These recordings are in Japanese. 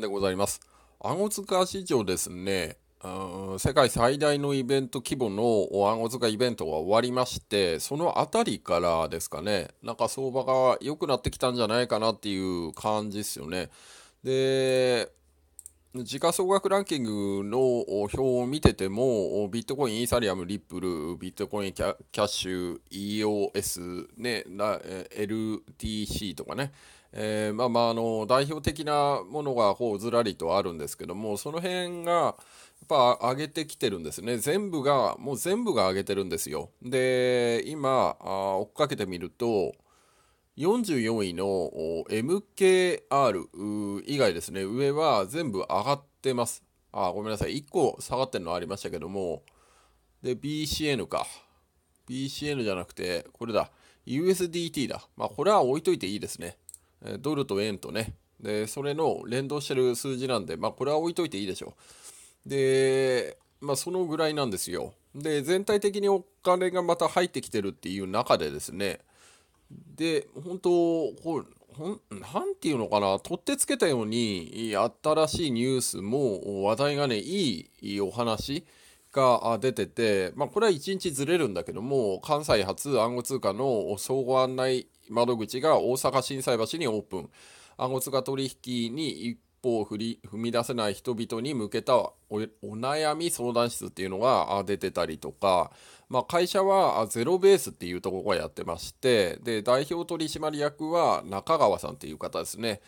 でございます。顎塚市場ですね、世界最大のイベント規模のアゴ塚イベントが終わりまして、そのあたりからですかね、なんか相場が良くなってきたんじゃないかなっていう感じですよね。で、時価総額ランキングの表を見てても、ビットコイン、イーサリアム、リップル、ビットコイン、キャッシュ、EOS、ね、LTC とかね、えー、まあまああの代表的なものがこうずらりとあるんですけどもその辺がやっぱ上げてきてるんですね全部がもう全部が上げてるんですよで今あ追っかけてみると44位の MKR 以外ですね上は全部上がってますあごめんなさい1個下がってるのありましたけどもで BCN か BCN じゃなくてこれだ USDT だまあこれは置いといていいですねドルと円とね、で、それの連動してる数字なんで、まあこれは置いといていいでしょう。で、まあそのぐらいなんですよ。で、全体的にお金がまた入ってきてるっていう中でですね、で、本当、こう、ほん、なんていうのかな、取ってつけたように、新しいニュースも話題がね、いいお話が出てて、まあこれは1日ずれるんだけども、関西発暗号通貨の総合案内窓口が大阪・心斎橋にオープン。アゴツが取引に一歩を踏み出せない人々に向けたお悩み相談室っていうのが出てたりとか、まあ、会社はゼロベースっていうところがやってまして、で、代表取締役は中川さんっていう方ですね。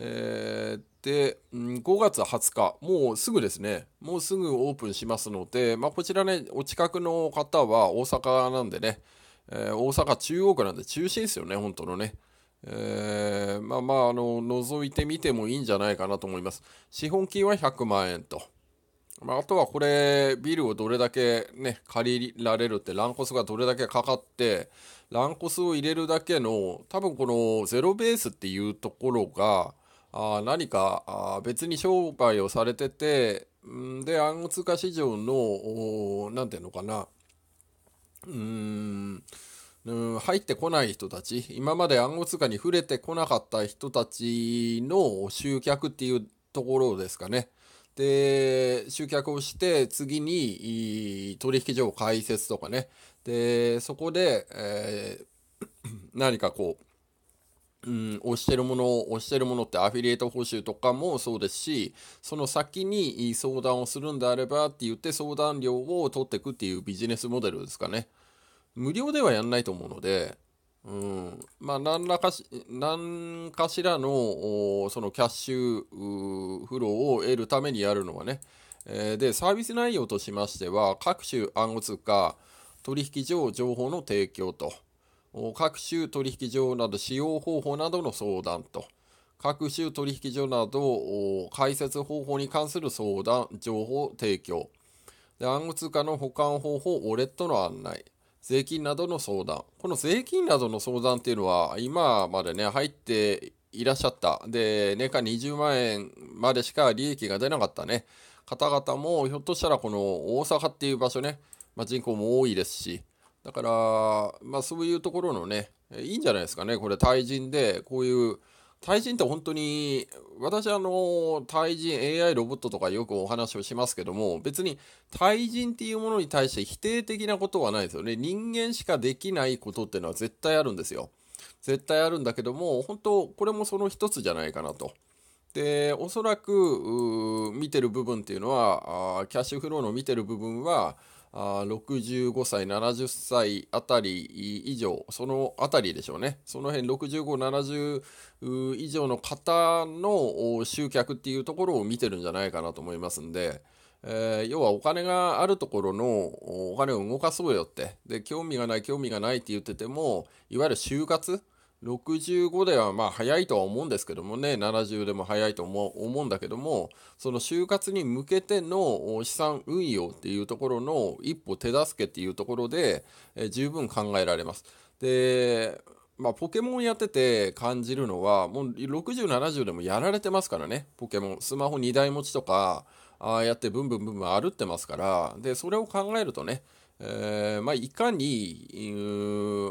えー、で、5月20日、もうすぐですね、もうすぐオープンしますので、まあ、こちらね、お近くの方は大阪なんでね、えー、大阪中央区なんで中心ですよね、本当のね。えー、まあまあ、あの、覗いてみてもいいんじゃないかなと思います。資本金は100万円と。まあ、あとはこれ、ビルをどれだけね、借りられるって、ランコスがどれだけかかって、ランコスを入れるだけの、多分このゼロベースっていうところが、あ何かあ別に商売をされてて、んで、暗号通貨市場の、なんていうのかな、うんうん、入ってこない人たち、今まで暗号通貨に触れてこなかった人たちの集客っていうところですかね。で、集客をして、次に取引所を開設とかね。で、そこで、えー、何かこう、うん、押してるもの、押してるものってアフィリエイト報酬とかもそうですし、その先に相談をするんであればって言って相談料を取っていくっていうビジネスモデルですかね。無料ではやんないと思うので、うん、まあ何らかし何かしらのそのキャッシュフローを得るためにやるのはね、えー、でサービス内容としましては各種暗号通貨取引所情報の提供と各種取引所など使用方法などの相談と各種取引所など解説方法に関する相談情報提供で暗号通貨の保管方法ウォレットの案内税金などの相談。この税金などの相談っていうのは、今までね、入っていらっしゃった。で、年間20万円までしか利益が出なかったね、方々も、ひょっとしたらこの大阪っていう場所ね、まあ、人口も多いですし、だから、まあ、そういうところのね、いいんじゃないですかね、これ、対人で、こういう対人って本当に、私あの、対人 AI ロボットとかよくお話をしますけども、別に対人っていうものに対して否定的なことはないですよね。人間しかできないことっていうのは絶対あるんですよ。絶対あるんだけども、本当これもその一つじゃないかなと。で、おそらく、見てる部分っていうのはあ、キャッシュフローの見てる部分は、65歳、70歳あたり以上、そのあたりでしょうね。その辺65、70以上の方の集客っていうところを見てるんじゃないかなと思いますんで、えー、要はお金があるところのお金を動かそうよって、で、興味がない、興味がないって言ってても、いわゆる就活65ではまあ早いとは思うんですけどもね70でも早いと思うんだけどもその就活に向けての資産運用っていうところの一歩手助けっていうところで、え十分考えられます。でまあ、ポケモンやってて感じるのはもう6070でもやられてますからねポケモンスマホ2台持ちとかああやってブンブンブンブン歩ってますからでそれを考えるとねえーまあ、いかに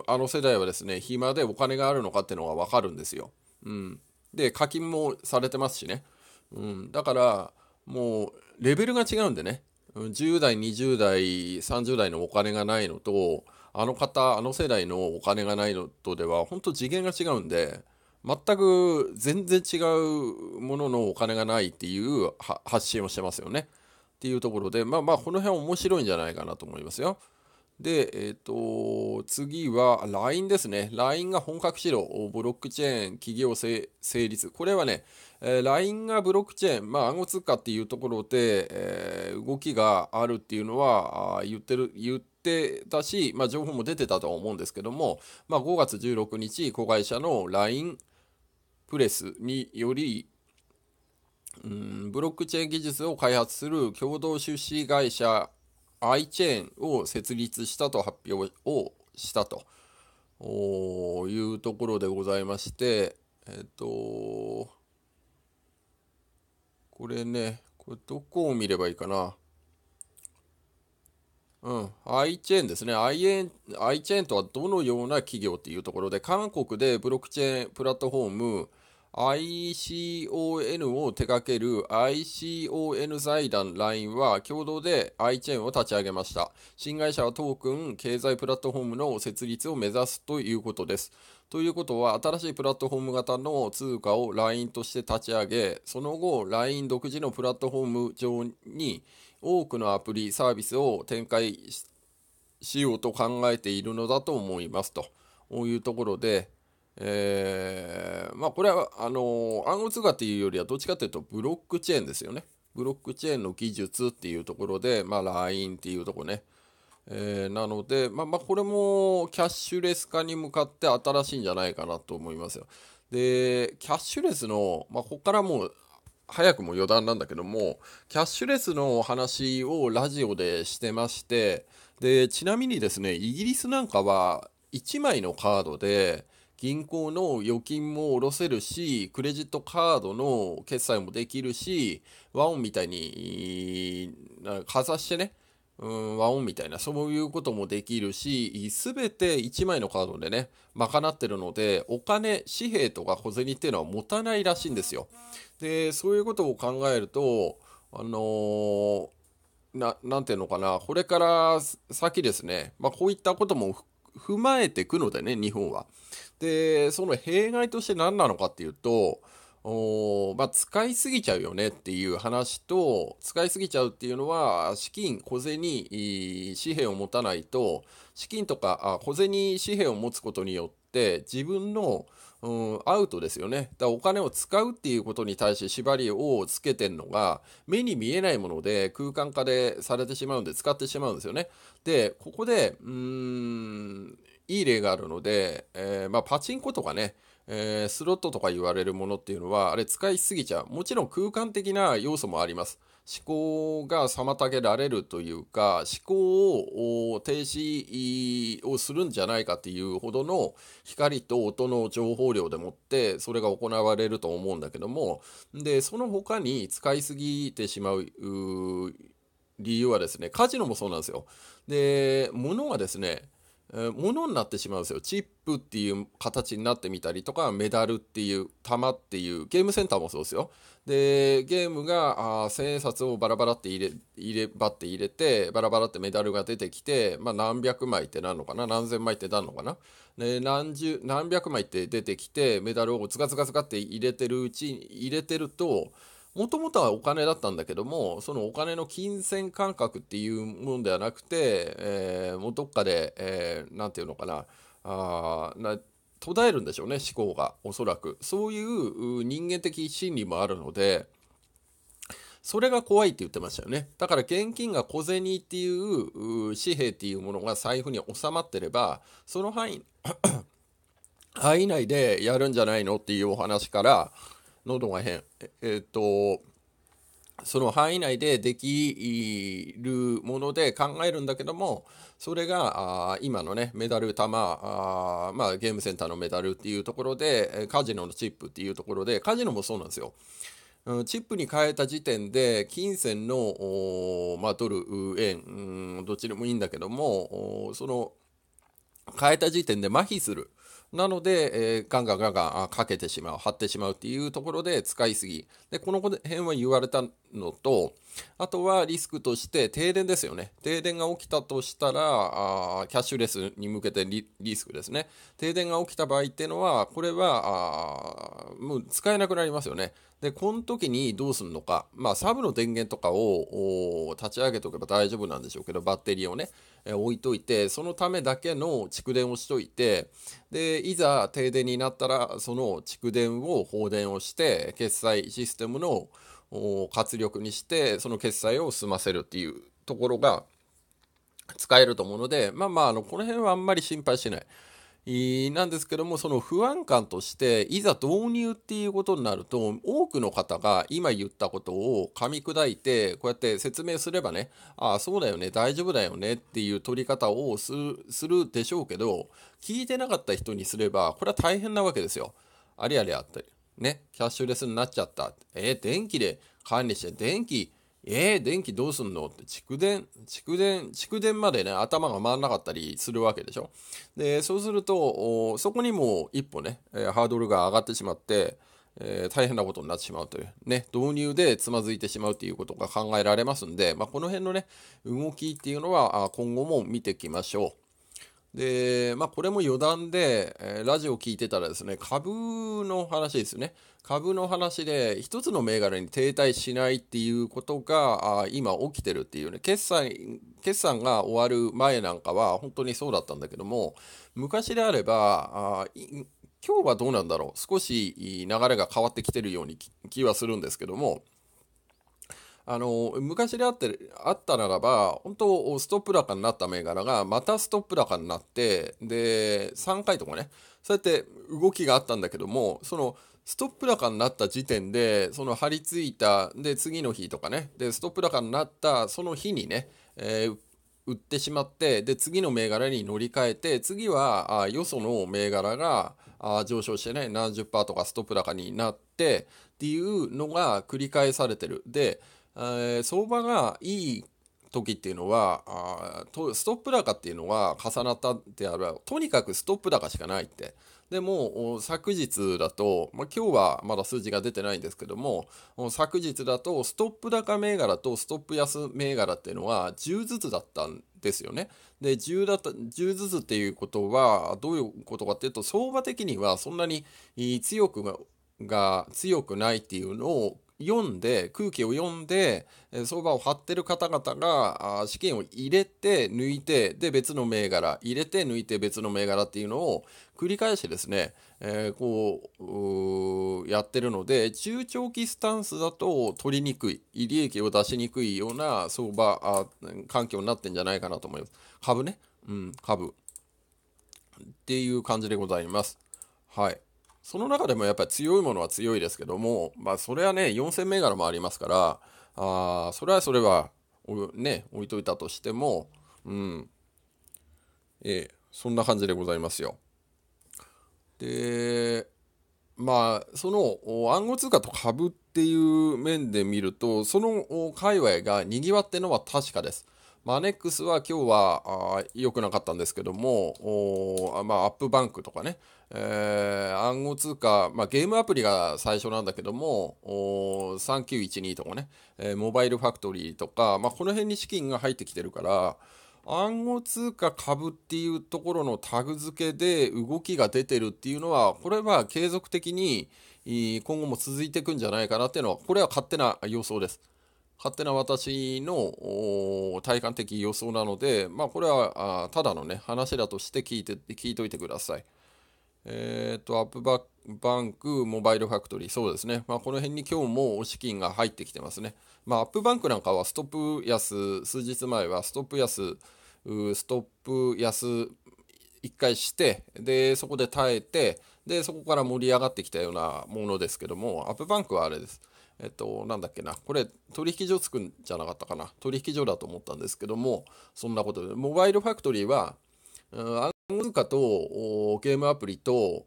あの世代はですね暇でお金があるのかっていうのが分かるんですよ。うん、で課金もされてますしね、うん、だからもうレベルが違うんでね10代20代30代のお金がないのとあの方あの世代のお金がないのとでは本当次元が違うんで全く全然違うもののお金がないっていう発信をしてますよね。っていうところで、まあまあ、この辺面白いんじゃないかなと思いますよ。で、えっ、ー、と、次は LINE ですね。LINE が本格資料、ブロックチェーン、企業成立。これはね、えー、LINE がブロックチェーン、まあ暗号通貨っていうところで、えー、動きがあるっていうのは言ってる、言ってたし、まあ情報も出てたとは思うんですけども、まあ5月16日、子会社の LINE プレスにより、うんブロックチェーン技術を開発する共同出資会社 iChain を設立したと発表をしたというところでございまして、えっと、これね、これどこを見ればいいかな。うん、iChain ですね。iChain とはどのような企業っていうところで、韓国でブロックチェーンプラットフォーム、ICON を手掛ける ICON 財団 LINE は共同で iChain を立ち上げました。新会社はトークン経済プラットフォームの設立を目指すということです。ということは、新しいプラットフォーム型の通貨を LINE として立ち上げ、その後、LINE 独自のプラットフォーム上に多くのアプリ、サービスを展開しようと考えているのだと思いますと。こういうところで、えー、まあこれはあの暗号通貨っていうよりはどっちかっていうとブロックチェーンですよね。ブロックチェーンの技術っていうところで、まあ、LINE っていうとこね。えー、なので、まあ、まあこれもキャッシュレス化に向かって新しいんじゃないかなと思いますよ。で、キャッシュレスの、まあ、ここからもう早くも余談なんだけども、キャッシュレスの話をラジオでしてまして、で、ちなみにですね、イギリスなんかは1枚のカードで、銀行の預金も下ろせるし、クレジットカードの決済もできるし、和音みたいに、かざしてね、うん、和音みたいな、そういうこともできるし、すべて1枚のカードでね、賄ってるので、お金、紙幣とか小銭っていうのは持たないらしいんですよ。で、そういうことを考えると、あのーな、なんていうのかな、これから先ですね、まあ、こういったことも踏まえてくのでね、日本は。で、その弊害として何なのかっていうと、おまあ、使いすぎちゃうよねっていう話と、使いすぎちゃうっていうのは、資金、小銭、紙幣を持たないと、資金とかあ小銭、紙幣を持つことによって、自分のうん、アウトですよね。だからお金を使うっていうことに対して縛りをつけてんのが、目に見えないもので空間化でされてしまうんで使ってしまうんですよね。で、ここで、うーん、いい例があるので、えー、まあ、パチンコとかね、えー、スロットとか言われるものっていうのは、あれ使いすぎちゃう。もちろん空間的な要素もあります。思考が妨げられるというか、思考を停止をするんじゃないかっていうほどの光と音の情報量でもって、それが行われると思うんだけども、で、その他に使いすぎてしまう理由はですね、カジノもそうなんですよ。で、物はですね、ものになってしまうんですよ。チップっていう形になってみたりとか、メダルっていう、玉っていう、ゲームセンターもそうですよ。で、ゲームが、あ千円札をバラバラって入れ、入れ、ばって入れて、バラバラってメダルが出てきて、まあ何百枚ってなるのかな何千枚ってなるのかなで、何十、何百枚って出てきて、メダルをズカズカズカって入れてるうちに、入れてると、もともとはお金だったんだけども、そのお金の金銭感覚っていうものではなくて、えー、もうどっかで、えー、て言うのかな、あな途絶えるんでしょうね、思考が、おそらく。そういう人間的心理もあるので、それが怖いって言ってましたよね。だから現金が小銭っていう紙幣っていうものが財布に収まってれば、その範囲、範囲内でやるんじゃないのっていうお話から、喉が変えっとその範囲内でできるもので考えるんだけどもそれが今のねメダル玉あ、まあ、ゲームセンターのメダルっていうところでカジノのチップっていうところでカジノもそうなんですよ。チップに変えた時点で金銭の、まあ、ドル円どっちでもいいんだけどもその変えた時点で麻痺する。なので、えー、ガンガンガンガンかけてしまう、張ってしまうっていうところで使いすぎ。で、この辺は言われたのと、あとはリスクとして停電ですよね。停電が起きたとしたら、あキャッシュレスに向けてリスクですね。停電が起きた場合っていうのは、これはあもう使えなくなりますよね。で、この時にどうするのか。まあ、サブの電源とかを立ち上げておけば大丈夫なんでしょうけど、バッテリーをね。え置いといてそのためだけの蓄電をしといてでいざ停電になったらその蓄電を放電をして決済システムの活力にしてその決済を済ませるっていうところが使えると思うのでまあまああのこの辺はあんまり心配しない。なんですけどもその不安感としていざ導入っていうことになると多くの方が今言ったことを噛み砕いてこうやって説明すればねああそうだよね大丈夫だよねっていう取り方をするでしょうけど聞いてなかった人にすればこれは大変なわけですよ。ありありあっりねキャッシュレスになっちゃったえー、電気で管理して電気えー、電気どうすんのって蓄電、蓄電、蓄電までね、頭が回らなかったりするわけでしょ。で、そうすると、そこにも一歩ね、えー、ハードルが上がってしまって、えー、大変なことになってしまうという、ね、導入でつまずいてしまうということが考えられますんで、まあ、この辺のね、動きっていうのは今後も見ていきましょう。で、まあ、これも余談で、えー、ラジオ聞いてたらですね、株の話ですね。株の話で一つの銘柄に停滞しないっていうことが今起きてるっていうね決算決算が終わる前なんかは本当にそうだったんだけども昔であればあ今日はどうなんだろう少し流れが変わってきてるように気はするんですけどもあの昔であってあったならば本当ストップ高になった銘柄がまたストップ高になってで3回とかねそうやって動きがあったんだけどもそのストップ高になった時点でその張り付いたで次の日とかねでストップ高になったその日にね、えー、売ってしまってで次の銘柄に乗り換えて次はあよその銘柄があ上昇してね何十パーとかストップ高になってっていうのが繰り返されてるで、えー、相場がいい時っていうのはあストップ高っていうのは重なったってあるとにかくストップ高しかないってでも昨日だと、まあ、今日はまだ数字が出てないんですけども昨日だとストップ高銘柄とストップ安銘柄っていうのは10ずつだったんですよね。で10だった10ずつっていうことはどういうことかっていうと相場的にはそんなに強くが強くないっていうのを読んで空気を読んで相場を張ってる方々が資金を入れて抜いてで別の銘柄入れて抜いて別の銘柄っていうのを繰り返してですね、えこうやってるので中長期スタンスだと取りにくい利益を出しにくいような相場環境になってんじゃないかなと思います株ね、うん、株っていう感じでございますはい。その中でもやっぱり強いものは強いですけども、まあ、それはね、4000銘柄もありますから、あそれはそれは、ね、置いといたとしても、うん、ええ、そんな感じでございますよ。で、まあ、その暗号通貨と株っていう面で見ると、その界隈が賑わってのは確かです。マネックスは今日は良くなかったんですけども、まあ、アップバンクとかね、えー、暗号通貨、まあ、ゲームアプリが最初なんだけども、3912とかね、えー、モバイルファクトリーとか、まあ、この辺に資金が入ってきてるから、暗号通貨株っていうところのタグ付けで動きが出てるっていうのは、これは継続的に今後も続いていくんじゃないかなっていうのは、これは勝手な予想です。勝手な私の体感的予想なので、まあ、これはただのね、話だとして聞いて、聞いといてください。えっ、ー、と、アップババンク、モバイルファクトリー、そうですね。まあ、この辺に今日も資金が入ってきてますね。まあ、アップバンクなんかはストップ安、数日前はストップ安、ストップ安1回して、で、そこで耐えて、で、そこから盛り上がってきたようなものですけども、アップバンクはあれです。えっと、なんだっけな、これ、取引所つくんじゃなかったかな。取引所だと思ったんですけども、そんなことで、モバイルファクトリーは、うん通貨とゲームアプリと、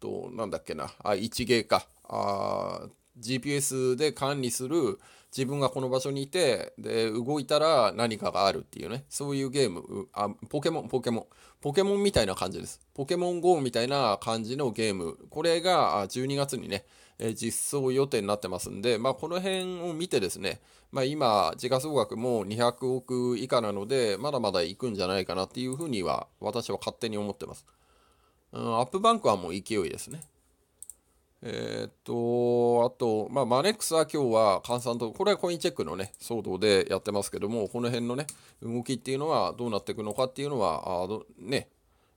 となんだっけな、あ、一芸か。あ GPS で管理する自分がこの場所にいてで動いたら何かがあるっていうねそういうゲームあポケモンポケモンポケモンみたいな感じですポケモン GO みたいな感じのゲームこれが12月にねえ実装予定になってますんで、まあ、この辺を見てですね、まあ、今、時価総額も200億以下なので、まだまだ行くんじゃないかなっていうふうには、私は勝手に思ってます。うん、アップバンクはもう勢いですね。えー、っと、あと、まあ、マネックスは今日は換算と、これはコインチェックのね、騒動でやってますけども、この辺のね、動きっていうのはどうなっていくのかっていうのは、あどね、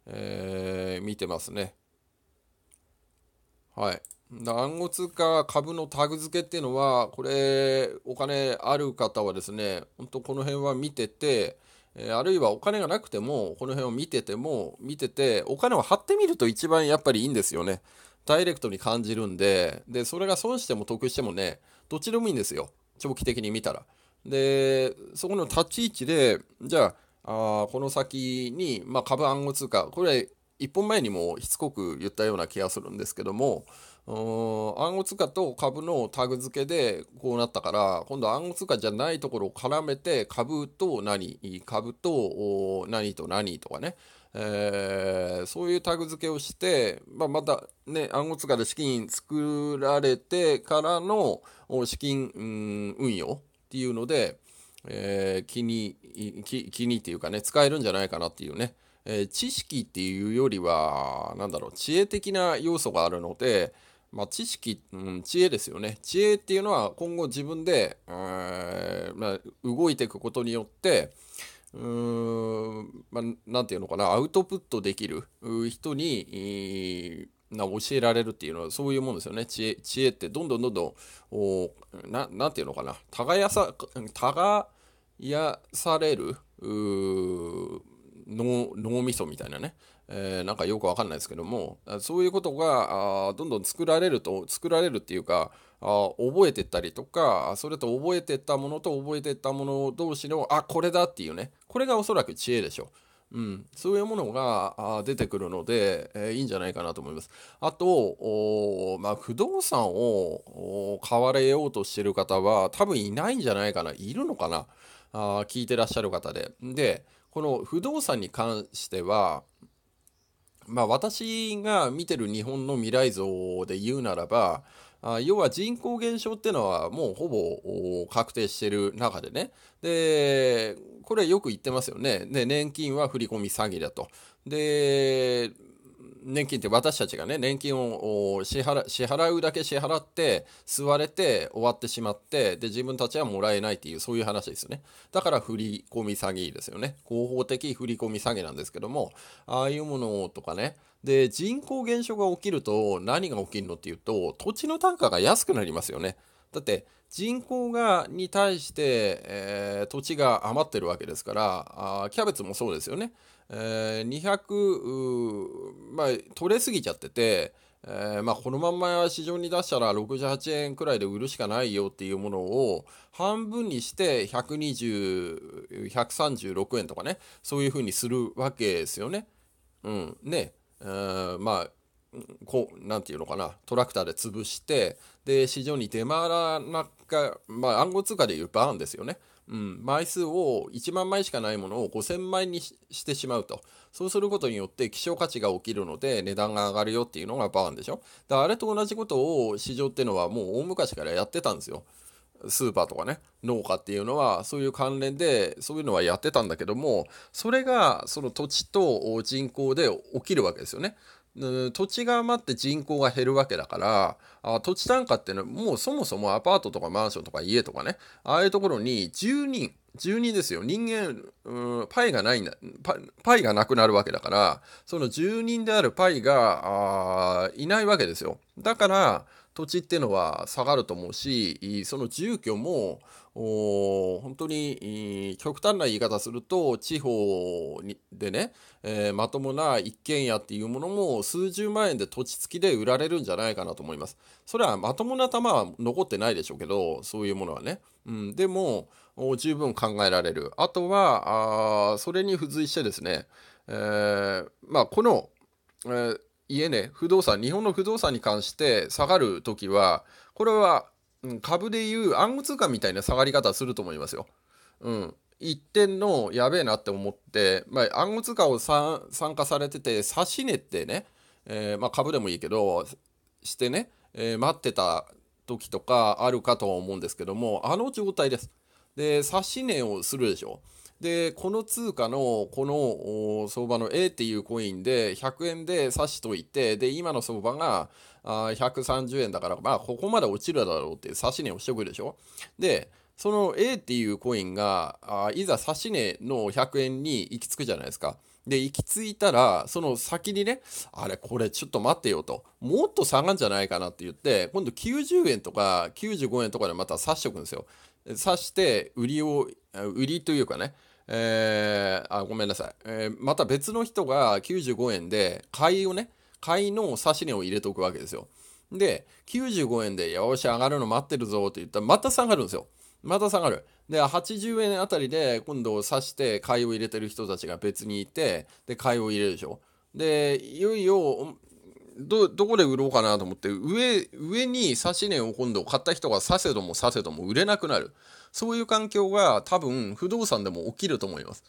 えー、見てますね。はい。暗号通貨株のタグ付けっていうのは、これ、お金ある方はですね、本当この辺は見てて、あるいはお金がなくても、この辺を見てても、見てて、お金を貼ってみると一番やっぱりいいんですよね。ダイレクトに感じるんで、で、それが損しても得してもね、どっちでもいいんですよ。長期的に見たら。で、そこの立ち位置で、じゃあ、あこの先に、まあ、株暗号通貨、これ、一本前にもしつこく言ったような気がするんですけども、暗号通貨と株のタグ付けでこうなったから、今度暗号通貨じゃないところを絡めて、株と何、株と何と何とかね、えー、そういうタグ付けをして、まあ、またね、暗号通貨で資金作られてからの資金、運用っていうので、えー、気に気、気にっていうかね、使えるんじゃないかなっていうね、えー、知識っていうよりは、なんだろう、知恵的な要素があるので、まあ、知識、うん、知恵ですよね。知恵っていうのは今後自分で、えー、まあ、動いていくことによって、うーん、まあ、なんていうのかな、アウトプットできる人に、な教えられるっていうのはそういうもんですよね。知恵知恵ってどんどんどんどん、おななんていうのかな、耕さ、耕される脳みそみたいなね。えー、なんかよくわかんないですけどもそういうことがあどんどん作られると作られるっていうかあ覚えてったりとかそれと覚えてったものと覚えてったもの同士のあこれだっていうねこれがおそらく知恵でしょう、うん、そういうものが出てくるので、えー、いいんじゃないかなと思いますあとまあ、不動産を買われようとしてる方は多分いないんじゃないかないるのかなあ聞いてらっしゃる方ででこの不動産に関してはまあ、私が見てる日本の未来像で言うならばあ要は人口減少っていうのはもうほぼ確定してる中でねでこれよく言ってますよねで年金は振り込み詐欺だとで年金って私たちがね、年金を支払支払うだけ支払って、吸われて終わってしまって、で、自分たちはもらえないっていう、そういう話ですよね。だから振り込み詐欺ですよね。合法的振り込み詐欺なんですけども、ああいうものとかね、で、人口減少が起きると何が起きるのっていうと、土地の単価が安くなりますよね。だって人口がに対して、えー、土地が余ってるわけですからあキャベツもそうですよねえー、200、まあ、取れすぎちゃってて、えー、まあ、このまんま市場に出したら68円くらいで売るしかないよっていうものを半分にして120、136円とかね、そういうふうにするわけですよね。うん。ね。えー、まあ、こう、なんていうのかな、トラクターで潰して、で、市場に出回らなか、まあ、暗号通貨でいうバーンですよね。うん、枚数を1万枚しかないものを5000枚にしてしまうと。そうすることによって希少価値が起きるので値段が上がるよっていうのがバーンでしょ。だあれと同じことを市場ってのはもう大昔からやってたんですよ。スーパーとかね農家っていうのはそういう関連でそういうのはやってたんだけどもそれがその土地と人口で起きるわけですよね土地が余って人口が減るわけだからあ土地単価っていうのはもうそもそもアパートとかマンションとか家とかねああいうところに住人住人ですよ人間パイがないんだパイがなくなるわけだからその住人であるパイがいないわけですよだから土地っていうのは下がると思うしその住居も本当に極端な言い方すると地方でね、えー、まともな一軒家っていうものも数十万円で土地付きで売られるんじゃないかなと思います。それはまともな玉は残ってないでしょうけどそういうものはね。うん、でも十分考えられる。あとはそれに付随してですね、えー、まあ、この、えー、家ね不動産日本の不動産に関して下がる時はこれはうん、株でいう暗号通貨みたいな下がり方すると思いますよ。うん、一点のやべえなって思って、まあ、暗号通貨を参加されてて指値ってね、えー、まあ、株でもいいけどしてね、えー、待ってた時とかあるかとは思うんですけどもあの状態です。で指値をするでしょ。でこの通貨のこの相場の A っていうコインで100円で指しといてで今の相場があ130円だからまあここまで落ちるだろうって指し値をしておくでしょでその A っていうコインがあいざ指し値の100円に行き着くじゃないですか。で、行き着いたら、その先にね、あれ、これちょっと待ってよと、もっと下がんじゃないかなって言って、今度90円とか95円とかでまた差しておくんですよ。刺して売りを売りというかねえー、あごめんなさい、えー、また別の人が95円で買いをね買いの差し値を入れておくわけですよで95円でよし上がるの待ってるぞって言ったらまた下がるんですよまた下がるで80円あたりで今度刺して買いを入れてる人たちが別にいてで買いを入れるでしょでいよいよどどこで売ろうかなと思って上上に差し値を今度買った人がさせどもさせども売れなくなるそういう環境が多分不動産でも起きると思います。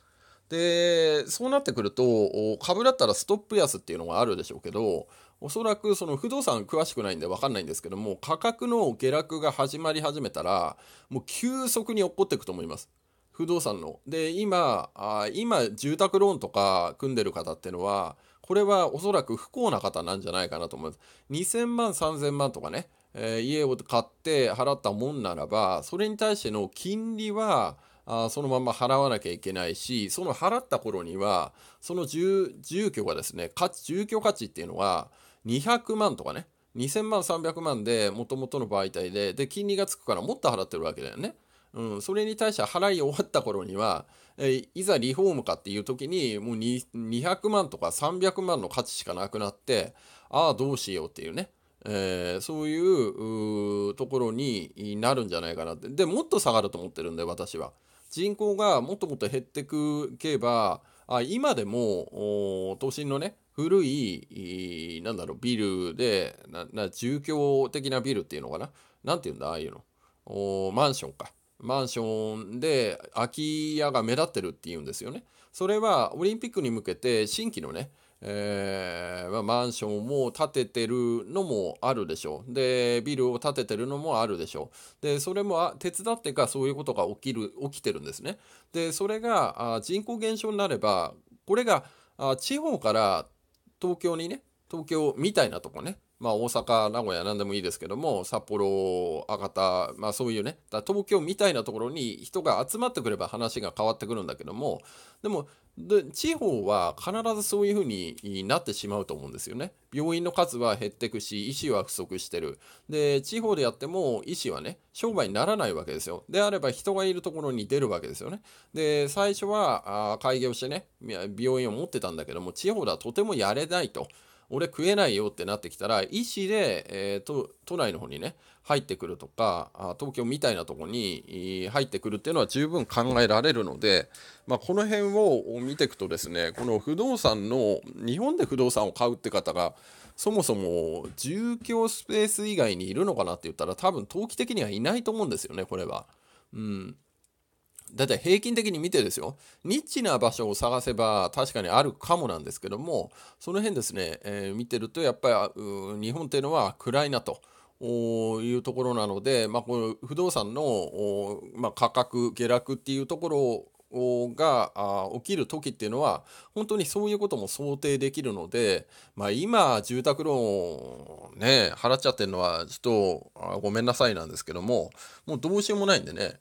でそうなってくると株だったらストップ安っていうのがあるでしょうけどおそらくその不動産詳しくないんで分かんないんですけども価格の下落が始まり始めたらもう急速に起こっていくと思います。不動産の。で今あ今住宅ローンとか組んでる方っていうのはこれはおそらく不幸な方なんじゃないかなと思います。2000万、3000万とかね、えー、家を買って払ったもんならば、それに対しての金利は、あそのまま払わなきゃいけないし、その払った頃には、その住居がですね、価値、住居価値っていうのは200万とかね、2000万、300万で、もともとの媒体で、で、金利がつくからもっと払ってるわけだよね。うん、それに対して払い終わった頃には、えいざリフォームかっていう時にもう200万とか300万の価値しかなくなってああどうしようっていうね、えー、そういうところになるんじゃないかなってでもっと下がると思ってるんで私は人口がもっともっと減ってくけばあ今でも都心のね古いなんだろうビルでなな住居的なビルっていうのかな何て言うんだああいうのマンションかマンションで空き家が目立ってるっていうんですよね。それはオリンピックに向けて新規のね、えー、まマンションを建ててるのもあるでしょう。で、ビルを建ててるのもあるでしょう。で、それも手伝ってかそういうことが起きる、起きてるんですね。で、それが人口減少になれば、これが地方から東京にね、東京みたいなとこね、まあ、大阪、名古屋、なんでもいいですけども、札幌、博多、まあ、そういうね、だ東京みたいなところに人が集まってくれば話が変わってくるんだけども、でも、で地方は必ずそういうふうになってしまうと思うんですよね。病院の数は減っていくし、医師は不足してる。で、地方でやっても医師はね、商売にならないわけですよ。であれば人がいるところに出るわけですよね。で、最初は開業してね、病院を持ってたんだけども、地方ではとてもやれないと。俺食えないよってなってきたら医師で、えーと、都内の方にね入ってくるとか東京みたいなとこに入ってくるっていうのは十分考えられるので、まあ、この辺を見ていくとですねこの不動産の日本で不動産を買うって方がそもそも住居スペース以外にいるのかなって言ったら多分投機的にはいないと思うんですよねこれは。うんだい平均的に見てですよ、ニッチな場所を探せば確かにあるかもなんですけども、その辺ですね、えー、見てるとやっぱり日本っていうのは暗いなと。いうところなので、まあ、この不動産の、まあ、価格下落っていうところをが起きる時っていうのは本当にそういうことも想定できるので、まあ、今住宅ローンね払っちゃってるのはちょっとごめんなさいなんですけどももうどうしようもないんでね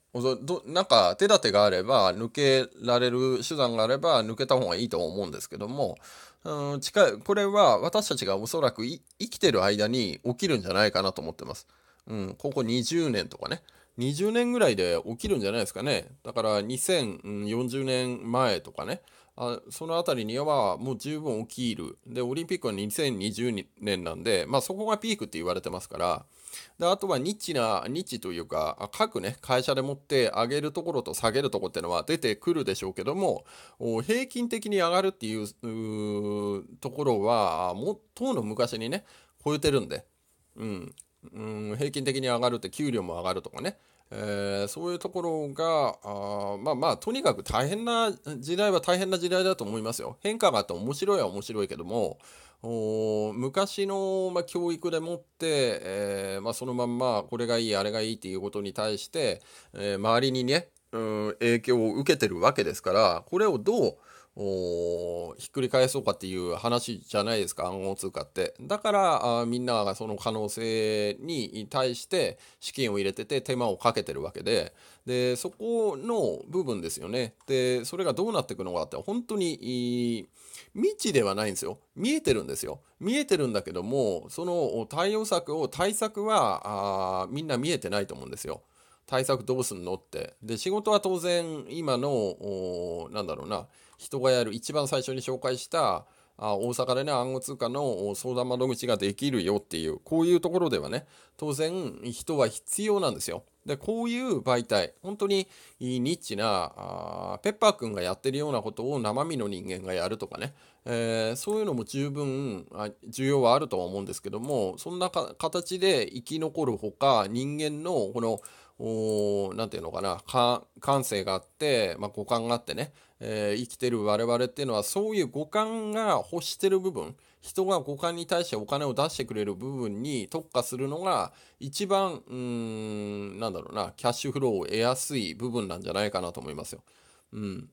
なんか手立てがあれば抜けられる手段があれば抜けた方がいいと思うんですけどもうん近いこれは私たちがおそらく生きてる間に起きるんじゃないかなと思ってます。うん、ここ20年とかね20年ぐらいで起きるんじゃないですかね。だから2040年前とかね。あそのあたりにはもう十分起きる。で、オリンピックは2020年なんで、まあそこがピークって言われてますから、であとはニッチな、ニッチというか、各ね、会社でもって上げるところと下げるところっていうのは出てくるでしょうけども、平均的に上がるっていうところは、もっとの昔にね、超えてるんで、うん、うん平均的に上がるって給料も上がるとかね、えー、そういうところがあまあまあとにかく大変な時代は大変な時代だと思いますよ変化があって面白いは面白いけどもお昔の、まあ、教育でもって、えー、まあ、そのまんまこれがいいあれがいいっていうことに対して、えー、周りにね、うん、影響を受けてるわけですからこれをどうひっくり返そうかっていう話じゃないですか暗号通貨ってだからあみんながその可能性に対して資金を入れてて手間をかけてるわけででそこの部分ですよねでそれがどうなっていくのかって本当に未知ではないんですよ見えてるんですよ見えてるんだけどもその対応策を対策はあみんな見えてないと思うんですよ対策どうすんのってで仕事は当然今のなんだろうな人がやる一番最初に紹介したあ大阪でね暗号通貨の相談窓口ができるよっていうこういうところではね当然人は必要なんですよ。でこういう媒体本当にニッチなあペッパーくんがやってるようなことを生身の人間がやるとかね、えー、そういうのも十分需要はあるとは思うんですけどもそんな形で生き残るほか人間のこのおて言うのかな感性があって、まあ、五感があってね、えー、生きてる我々っていうのはそういう五感が欲してる部分人が五感に対してお金を出してくれる部分に特化するのが一番うんなんだろうなキャッシュフローを得やすい部分なんじゃないかなと思いますよ。うん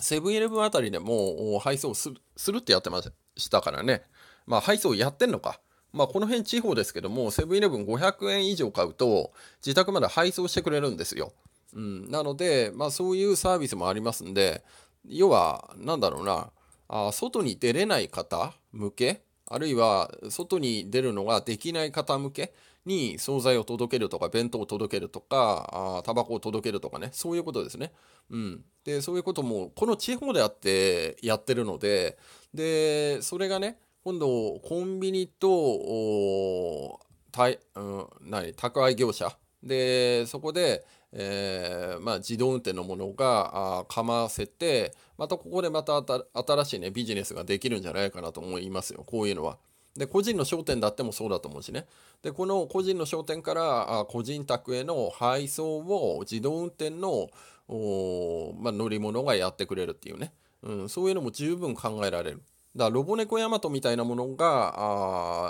セブンイレブンあたりでも配送するってやってましたからね。まあ配送やってんのか。まあ、この辺地方ですけども、セブンイレブン500円以上買うと、自宅まで配送してくれるんですよ。うん、なので、まあ、そういうサービスもありますんで、要は、なんだろうな、あ外に出れない方向け、あるいは外に出るのができない方向けに惣菜を届けるとか、弁当を届けるとか、タバコを届けるとかね、そういうことですね。うん。で、そういうことも、この地方であってやってるので、で、それがね、今度、コンビニと、たいうん、何宅配業者でそこで、えーまあ、自動運転のものがあかませてまたここでまた新しい、ね、ビジネスができるんじゃないかなと思いますよこういうのは。で個人の商店だってもそうだと思うしねでこの個人の商店からあ個人宅への配送を自動運転のお、まあ、乗り物がやってくれるっていうね、うん、そういうのも十分考えられる。だからロボ猫ヤマトみたいなものが、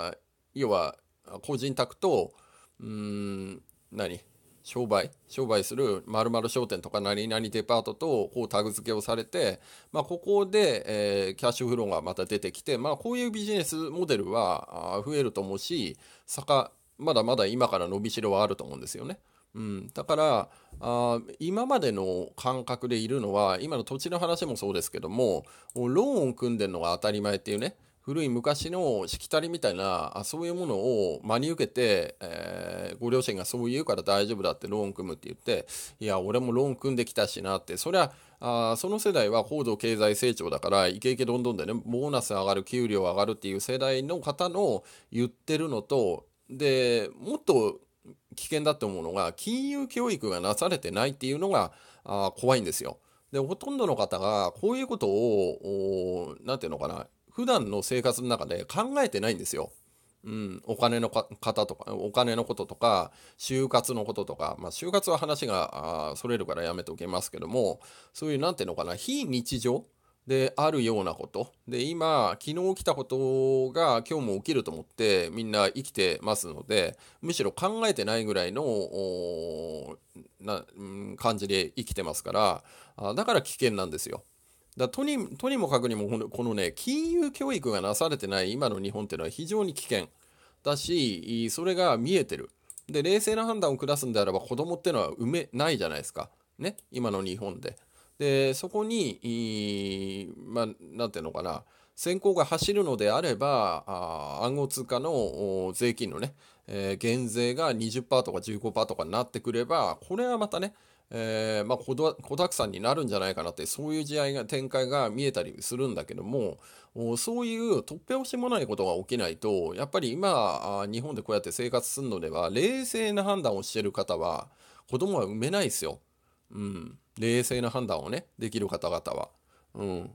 あ要は個人宅と、うん、何商売商売する〇〇商店とか何々デパートとこうタグ付けをされて、まあ、ここで、えー、キャッシュフローがまた出てきて、まあ、こういうビジネスモデルは増えると思うし坂まだまだ今から伸びしろはあると思うんですよね。うん、だからあ今までの感覚でいるのは今の土地の話もそうですけどもローンを組んでるのが当たり前っていうね古い昔のしきたりみたいなあそういうものを真に受けて、えー、ご両親がそう言うから大丈夫だってローン組むって言っていや俺もローン組んできたしなってそりゃあその世代は高度経済成長だからイケイケどんどんでねボーナス上がる給料上がるっていう世代の方の言ってるのとでもっと危険だって思うのが、金融教育がなされてないっていうのがあ怖いんですよ。で、ほとんどの方がこういうことを、何て言うのかな、普段の生活の中で考えてないんですよ。うん、お金の方とか、お金のこととか、就活のこととか、まあ、就活は話がそれるからやめておきますけども、そういう、何て言うのかな、非日常であるようなことで今昨日起きたことが今日も起きると思ってみんな生きてますのでむしろ考えてないぐらいのな、感じで生きてますからあだから危険なんですよ。だとにとにもかくにもこのこのね金融教育がなされてない今の日本っていうのは非常に危険だしそれが見えてる。で冷静な判断を下すんであれば子供ってのは産めないじゃないですか。ね今の日本で。でそこにまあ何ていうのかな先行が走るのであればあ暗号通貨の税金のね、えー、減税が20%とか15%とかになってくればこれはまたねえー、まあ、小だくさんになるんじゃないかなってそういう試合が展開が見えたりするんだけどもそういう突拍子もないことが起きないとやっぱり今日本でこうやって生活するのでは冷静な判断をしてる方は子供は産めないですよ。うん、冷静な判断をねできる方々は、うん、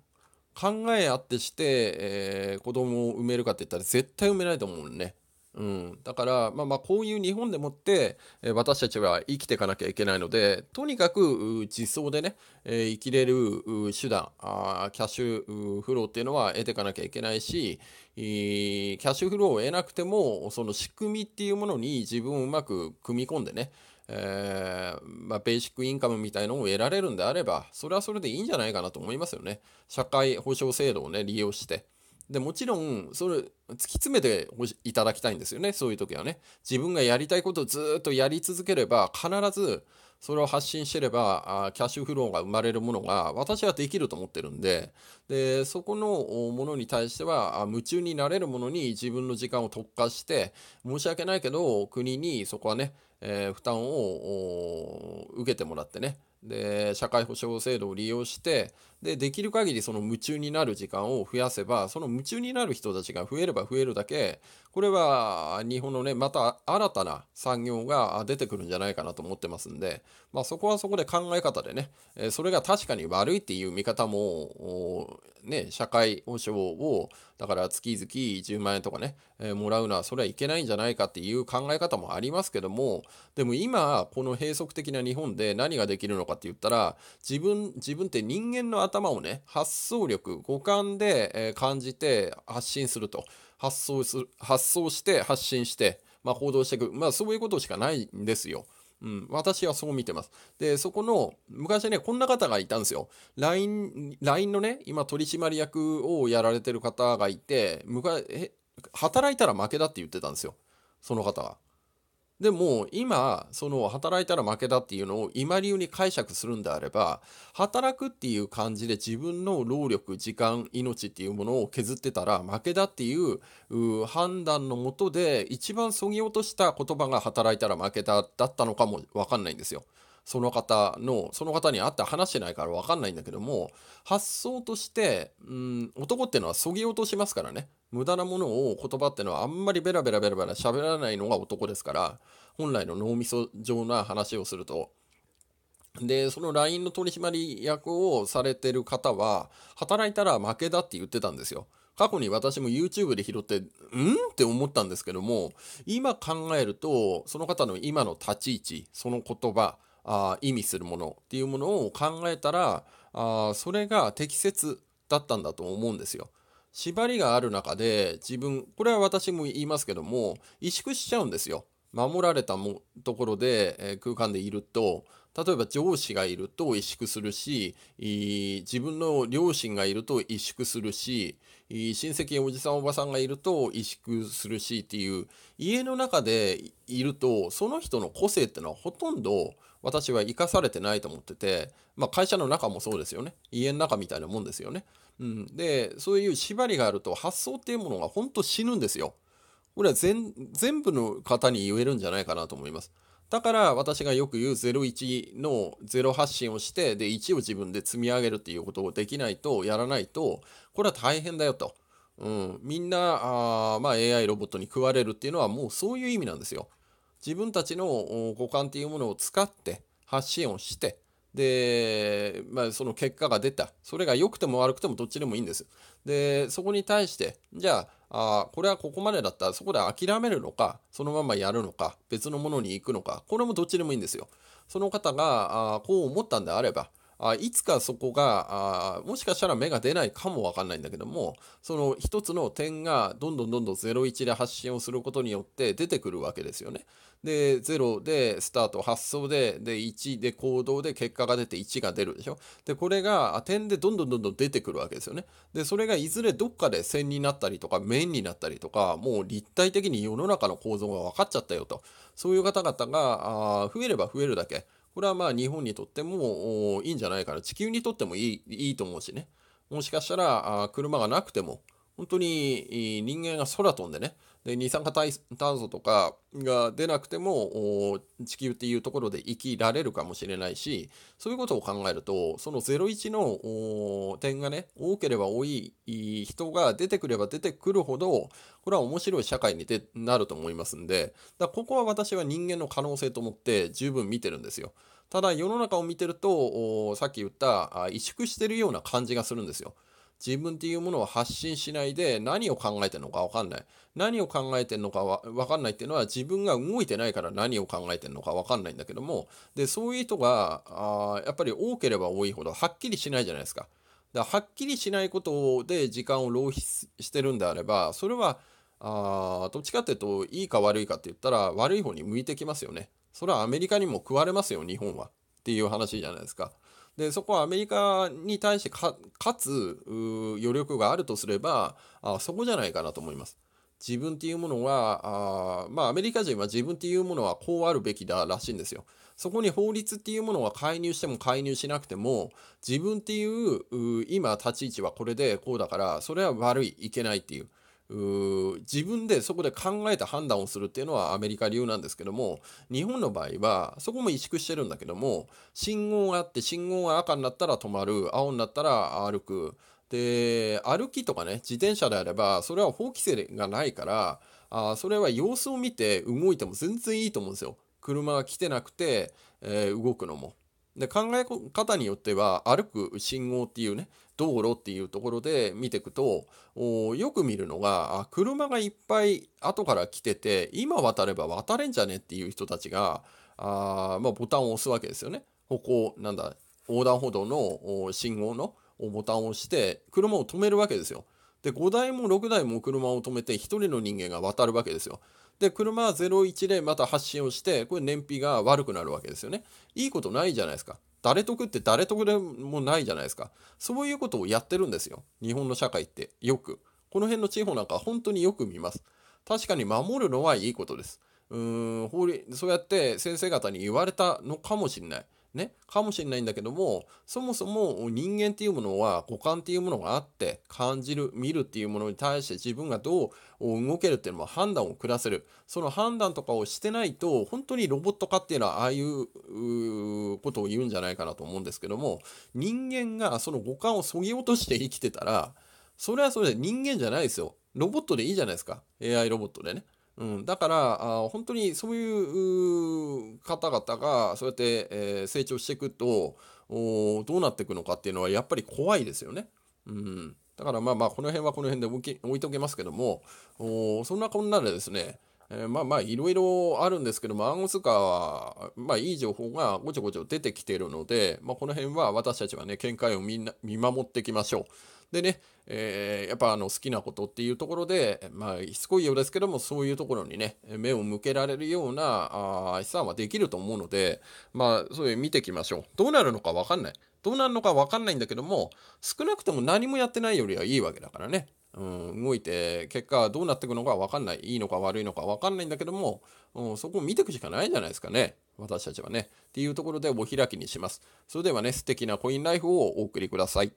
考え合ってして、えー、子供を産めるかって言ったら絶対産めないと思うね。うん、だからまあまあこういう日本でもって、えー、私たちは生きていかなきゃいけないのでとにかく自走でね、えー、生きれる手段あキャッシュフローっていうのは得ていかなきゃいけないし、キャッシュフローを得なくてもその仕組みっていうものに自分をうまく組み込んでね、えー、まあ、ベーシックインカムみたいのを得られるんであれば、それはそれでいいんじゃないかなと思いますよね。社会保障制度をね、利用して。で、もちろん、それ、突き詰めていただきたいんですよね。そういう時はね。自分がやりたいことをずっとやり続ければ、必ず、それを発信してれば、キャッシュフローが生まれるものが、私はできると思ってるんで、で、そこのものに対しては、夢中になれるものに自分の時間を特化して、申し訳ないけど、国にそこはね、えー、負担を受けてもらってねで社会保障制度を利用して、で、できる限りその夢中になる時間を増やせば、その夢中になる人たちが増えれば増えるだけ、これは日本のね、また新たな産業が出てくるんじゃないかなと思ってますんで、まあそこはそこで考え方でね、それが確かに悪いっていう見方も、ね、社会保障を、だから月々10万円とかね、えもらうのはそれはいけないんじゃないかっていう考え方もありますけども、でも今、この閉塞的な日本で何ができるのかって言ったら、自分、自分って人間の頭頭をね発想力五感で、え感じて発信すると発想する発想して発信して、まあ、報道していく、まあ、そういうことしかないんですよ。うん、私はそう見てます。で、そこの、昔ね、こんな方がいたんですよ。LINE、LINE のね、今取締役をやられてる方がいて、昔、働いたら負けだって言ってたんですよ。その方が。でも今その働いたら負けだっていうのを今流に解釈するんであれば働くっていう感じで自分の労力時間命っていうものを削ってたら負けだっていう判断のもとで一番そぎ落とした言葉が働いたら負けだだったのかも分かんないんですよ。その方の、その方に会って話してないからわかんないんだけども、発想として、うん、男ってのはそぎ落としますからね。無駄なものを言葉ってのはあんまりベラベラベラベラ喋らないのが男ですから、本来の脳みそ上な話をすると。で、その LINE の取締役をされてる方は、働いたら負けだって言ってたんですよ。過去に私も YouTube で拾って、んって思ったんですけども、今考えると、その方の今の立ち位置、その言葉、あ意味するものっていうものを考えたらあそれが適切だったんだと思うんですよ。縛りがある中で自分これは私も言いますけども萎縮しちゃうんですよ。守られたもところで、えー、空間でいると例えば上司がいると萎縮するし自分の両親がいると萎縮するし親戚おじさんおばさんがいると萎縮するしっていう家の中でいるとその人の個性ってのはほとんど私は生かされてないと思ってて、まあ、会社の中もそうですよね家の中みたいなもんですよね、うん、でそういう縛りがあると発想っていうものが本当死ぬんですよこれは全部の方に言えるんじゃないかなと思いますだから私がよく言う01の0発信をしてで1を自分で積み上げるっていうことをできないとやらないとこれは大変だよと、うん、みんなあ、まあ、AI ロボットに食われるっていうのはもうそういう意味なんですよ自分たちの五感っていうものを使って発信をしてで、まあ、その結果が出たそれが良くても悪くてもどっちでもいいんですでそこに対してじゃああこれはここまでだったらそこで諦めるのかそのままやるのか別のものに行くのかこれもどっちでもいいんですよその方があこう思ったんであればあいつかそこがあもしかしたら芽が出ないかもわかんないんだけどもその一つの点がどんどんどんどん01で発信をすることによって出てくるわけですよね。で0でスタート発想でで1で行動で結果が出て1が出るでしょでこれが点でどんどんどんどん出てくるわけですよねでそれがいずれどっかで線になったりとか面になったりとかもう立体的に世の中の構造が分かっちゃったよとそういう方々が増えれば増えるだけこれはまあ日本にとってもいいんじゃないかな地球にとってもいいいいと思うしねもしかしたら車がなくても本当に人間が空飛んでね、で二酸化炭素とかが出なくても地球っていうところで生きられるかもしれないしそういうことを考えるとその01の点がね多ければ多い人が出てくれば出てくるほどこれは面白い社会になると思いますんでだここは私は人間の可能性と思って十分見てるんですよ。ただ世の中を見てるとさっき言った萎縮してるような感じがするんですよ。自分っていうものを発信しないで何を考えてるのかわかんない。何を考えてるのかわかんないっていうのは自分が動いてないから何を考えてるのかわかんないんだけども、で、そういう人が、あやっぱり多ければ多いほどはっきりしないじゃないですか。だかはっきりしないことで時間を浪費してるんであれば、それは、あどっちかっていうと、いいか悪いかって言ったら悪い方に向いてきますよね。それはアメリカにも食われますよ、日本は。っていう話じゃないですか。でそこはアメリカに対してかつ余力があるとすればあそこじゃないかなと思います。自分っていうものはあまあアメリカ人は自分っていうものはこうあるべきだらしいんですよ。そこに法律っていうものは介入しても介入しなくても自分っていう今立ち位置はこれでこうだからそれは悪いいけないっていう。自分でそこで考えた判断をするっていうのはアメリカ流なんですけども日本の場合はそこも萎縮してるんだけども信号があって信号が赤になったら止まる青になったら歩くで歩きとかね自転車であればそれは法規制がないからあそれは様子を見て動いても全然いいと思うんですよ車が来てなくて、えー、動くのも。で考え方によっては歩く信号っていうね道路っていうところで見ていくとよく見るのが車がいっぱい後から来てて今渡れば渡れんじゃねっていう人たちがあ、まあ、ボタンを押すわけですよね。歩行なんだ横断歩道の信号のボタンを押して車を止めるわけですよ。で5台も6台も車を止めて1人の人間が渡るわけですよ。で車は01でまた発進をしてこれ燃費が悪くなるわけですよねいいことないじゃないですか誰得って誰得でもないじゃないですかそういうことをやってるんですよ日本の社会ってよくこの辺の地方なんか本当によく見ます確かに守るのはいいことですうーん法律そうやって先生方に言われたのかもしれないね、かもしれないんだけども、そもそも人間っていうものは五感っていうものがあって、感じる、見るっていうものに対して自分がどう動けるっていうのも判断を下せる。その判断とかをしてないと、本当にロボット化っていうのはああいうことを言うんじゃないかなと思うんですけども、人間がその五感をそぎ落として生きてたら、それはそれで人間じゃないですよ。ロボットでいいじゃないですか。AI ロボットでね。うん、だからあ本当にそういう方々がそうやって、えー、成長していくとおどうなっていくのかっていうのはやっぱり怖いですよね。うん、だからまあまあこの辺はこの辺で置き置いとけますけどもおそんなこんなでですねえー、まあまあいろいろあるんですけども、暗号通貨は、まあいい情報がごちょごちょ出てきているので、まあこの辺は私たちはね、見解をみんな見守っていきましょう。でね、えー、やっぱあの好きなことっていうところで、まあ、しつこいようですけども、そういうところにね、目を向けられるような、あ資産はできると思うので、まあ、そう見ていきましょう。どうなるのかわかんない。どうなるのかわかんないんだけども、少なくとも何もやってないよりはいいわけだからね。うん、動いて結果どうなっていくのか分かんないいいのか悪いのか分かんないんだけども、うん、そこを見ていくしかないんじゃないですかね私たちはねっていうところでお開きにしますそれではね素敵なコインライフをお送りください